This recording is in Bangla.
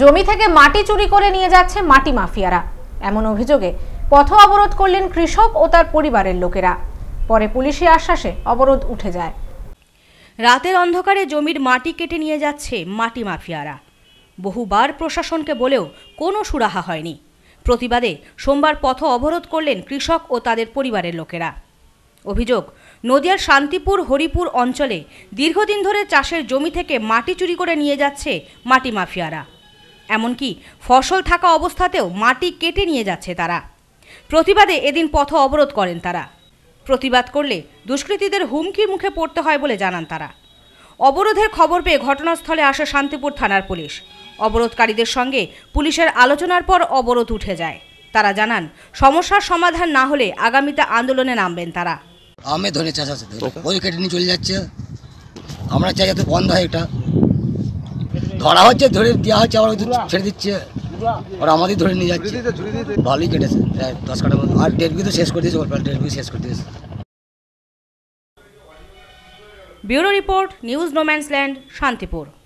জমি থেকে মাটি চুরি করে নিয়ে যাচ্ছে মাটি মাফিয়ারা এমন অভিযোগে পথ অবরোধ করলেন কৃষক ও তার পরিবারের লোকেরা পরে পুলিশি আশ্বাসে অবরোধ উঠে যায় রাতের অন্ধকারে জমির মাটি কেটে নিয়ে যাচ্ছে মাটি মাফিয়ারা বহুবার প্রশাসনকে বলেও কোনো সুরাহা হয়নি প্রতিবাদে সোমবার পথ অবরোধ করলেন কৃষক ও তাদের পরিবারের লোকেরা অভিযোগ নদিয়ার শান্তিপুর হরিপুর অঞ্চলে দীর্ঘদিন ধরে চাষের জমি থেকে মাটি চুরি করে নিয়ে যাচ্ছে মাটি মাফিয়ারা এমনকি ফসল থাকা অবস্থাতেও মাটি কেটে নিয়ে যাচ্ছে তারা প্রতিবাদে এদিন পথ অবরোধ করেন তারা প্রতিবাদ করলে দুষ্কৃতীদের হুমকির মুখে পড়তে হয় বলে জানান তারা অবরোধের খবর পেয়ে ঘটনাস্থলে আসে শান্তিপুর থানার পুলিশ অবরোধকারীদের সঙ্গে পুলিশের আলোচনার পর অবরোধ উঠে যায় তারা জানান সমস্যার সমাধান না হলে আগামীতে আন্দোলনে নামবেন তারা আমি ধরে চাষ আছে ওই কেটে নিয়ে চলে যাচ্ছে আমরা চাই যাতে বন্ধ হয় এটা ধরা হচ্ছে ধরে দেওয়া হচ্ছে আবার ছেড়ে দিচ্ছে ওরা আমাদের ধরে নিয়ে যাচ্ছে ভালোই কেটেছে দশ কাটা আর ডেট তো শেষ করে দিয়েছে ডেট শেষ করে দিয়েছে bureau report news no man's land Shantipur